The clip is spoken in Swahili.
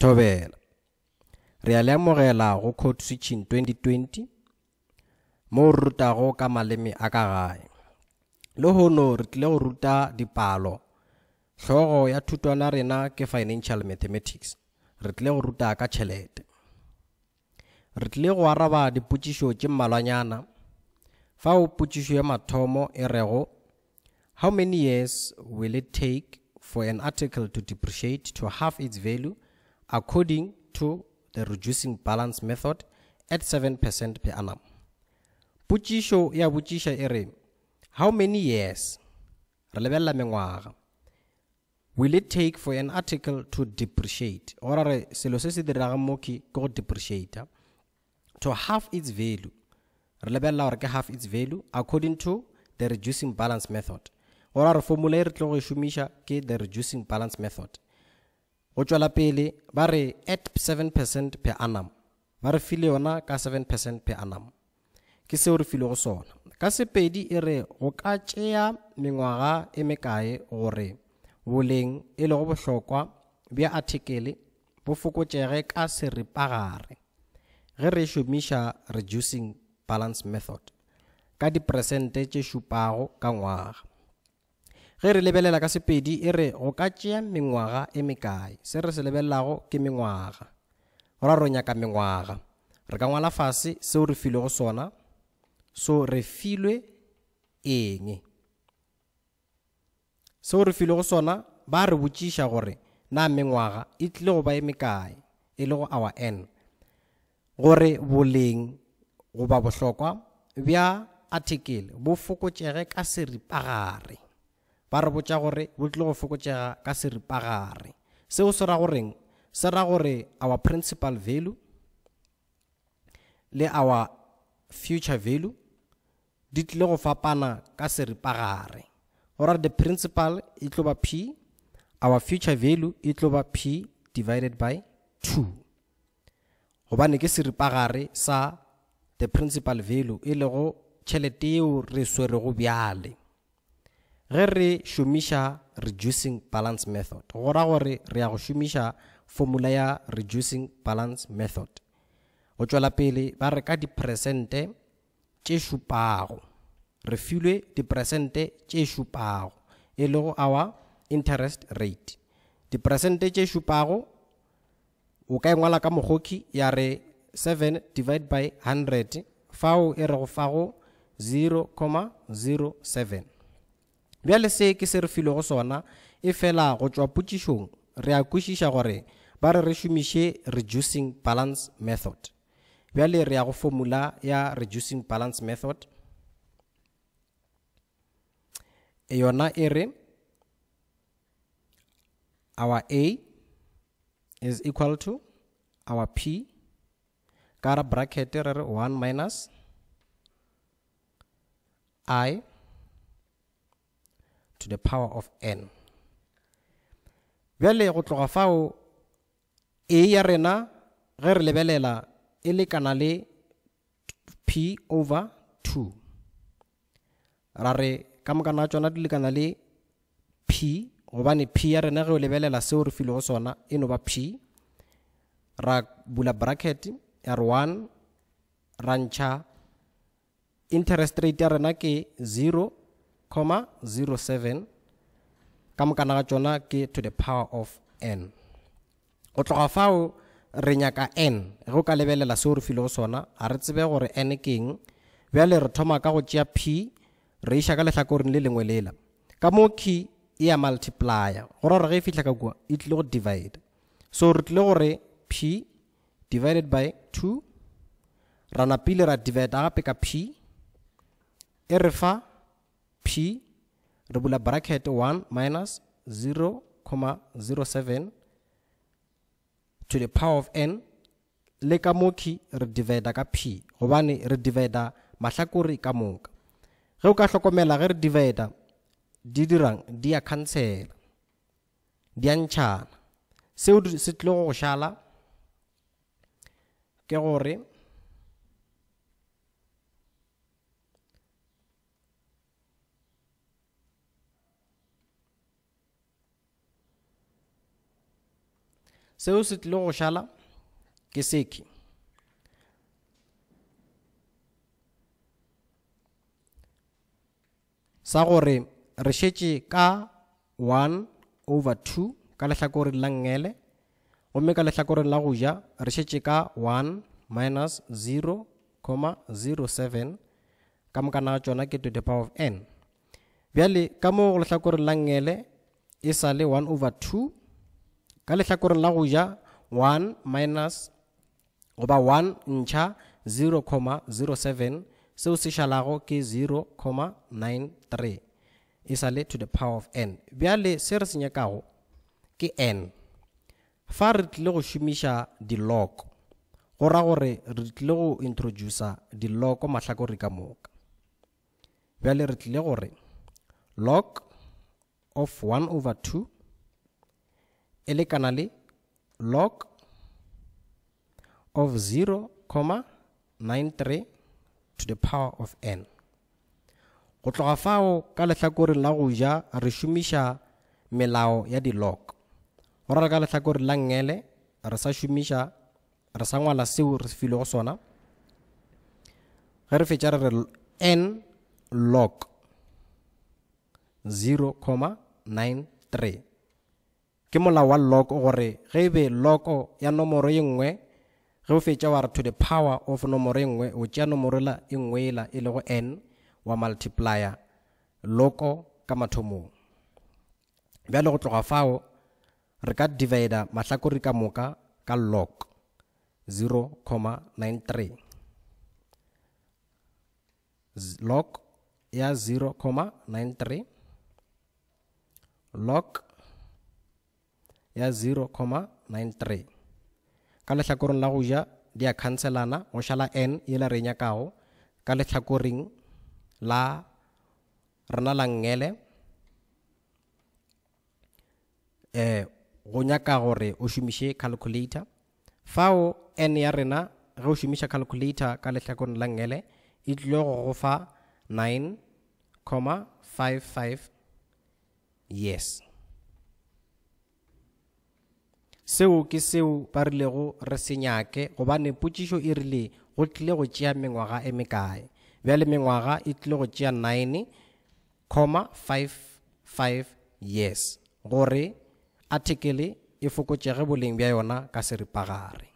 thobela re a le amogela go code switching 2020 mo re rutago ka maleme a ka gae le hono re tlile go ruta dipalo tlhogo ya thutwana rena ke financial mathematics re tlile go ruta ka tšhelete re tlile go araba dipotšišo tše mmalwanyana fa o potšišo ya mathomo e rego how many years will it take for an article to depreciate to half its value according to the reducing balance method at 7% per annum. Puchisho ya botsiša e how many years re mengwaga will it take for an article to depreciate Or re selo se se go depreciate to half its value re lebella half its value according to the reducing balance method Or re formula e ke the reducing balance method go tswela pele ba re at 7 percent per annum ba re file yona ka 7 percent per annum ke seo re file go sona ka sepedi e re go ka tšea mengwaga e mekae gore boleng e le go bohlokwa bja athekele bo fokotšege ka seripagare ge re šomiša reducing balance method ka diperesente tše šupago ka ngwaga ge re lebelela ka sepedi e re go ka tšea mengwaga e mekae se re se lebelelago ke mengwaga go ra ro nyaka mengwaga re ka ngwala fase seo re filwe go sona so re filwe eng seo re filwe go sona ba re botšiša gore na mengwaga e tlile go ba e mekae e le go our n gore boleng goba bohlokwa bja article bo fokotšege ka seripagare ba re botša gore bo tlile go fokotsega ka seripagare seo se ra goreng se ra gore our principal value le our future value di tlile go fapana ka seripagare gora the principal e tlo ba p our future value e tlo ba p divided by two gobane ke seripagare sa the principal value e lego tšhelete eo re swere go bjale ge re šomiša reducing balance method go ra gore re ya go šomiša formula ya reducing balance method go tšwela pele ba re ka diperesente tše šupago re filwe diperesente tše šupago e le go our interest rate diperesente tše šupago o ka engwala ka mogoki ya re 7 divide by 100 fao e re go fago 0,07 bjale se ke se re filwe go sona e fela go tswa potšišong re a kwešiša gore ba re re šomiše reducing balance method bjale re ya go formula ya reducing balance method e yona e re our a is equal to our p ka ra bracket re re 1 minus i to the power of n Vele go tloga fao e ya rena ge re lebelela e lekana le p over 2 ra re ka mokana tsona di lekana le p gobane p ya rena ge o lebelela seo re filego sona e no ba p ra bula bracket ya re 1 ra ntšha interest rate ya rena ke 0 comma 07 ka mokana ga tsona ke to the power of n o tloga fao re nyaka n ge o ka lebelela seo re go sona a re tsebe gore n ke eng bjale re thoma ka go tšea p re iša ka letlhakoreng le lengwe lela ka moo key e a multiplyer gore re gore ge e fitlha ka kua e tlile go divide so re tlile gore p divided by 2 rana pile ra divide gape ka p e re fa p regular bracket 1 minus 0 0,07 to the power of n le ka moki re divida ka p gobane re divida mahlakore ka moka ge o ka hlokomela ge re divida di dirang di a cancela di a ntšhana seo se tlile go go šala ke gore se go šala ke seke sa gore re šetše ka 1 over 2 ka lehlakoreng la ngele gomme ka lehlakoreng la go ja re šetše ka 1 minus 0 0.07 ka mokana ga tsona ke to the power of n bjale ka moo go lehlakoreng la ngele e sa le 1 over two ka letlhakoreng la go ja 1 minus goba 1 ntšha 0,07 seo se šalago ke 0,93 e sale to the power of n bjale se re se ke n fa re tlile go šomiša diloko go ra gore re tlile go introducea diloko mahlakore ka moka bjale re tlile gore log of 1 over 2 Ilikanali log of 0, to the power of n. Go tloga fao ka letlhakoreng la go ja re šomiša melao ya di-log go rara ka letlhakoreng la ngele re sa šomiša re sa ngwala seo re se filego sona ge re fetša re re n log 0,93 ke molao wa loko gore ge e be loko ya nomoro ye nngwe ge o fetša wa re to the power of nomoro e nngwe o tšea nomoro la e nngwe ela e go n wa multiplier loko ka mathomong bjale go tloga fao re ka divida mahlakore ka moka ka lok 0,93 lok ya 0,93 log ya 0,93 ka letlhakoreng la go ja di a khanselana go šala n e la re nyakago ka letlhakoreng la rena la ngele eh go nyaka gore o šomiše calculator fao n ya rena ge o šomiša calculator ka letlhakoreng la ngele e tlile go go fa 9,55 yes seo ke seo ba rilego re se nyake gobane potšišo e rile go tlile go tšea mengwaga e mekae bjale mengwaga e tlile go tšea nine comma five years gore article e fokotšege boleng bja yona ka seripagare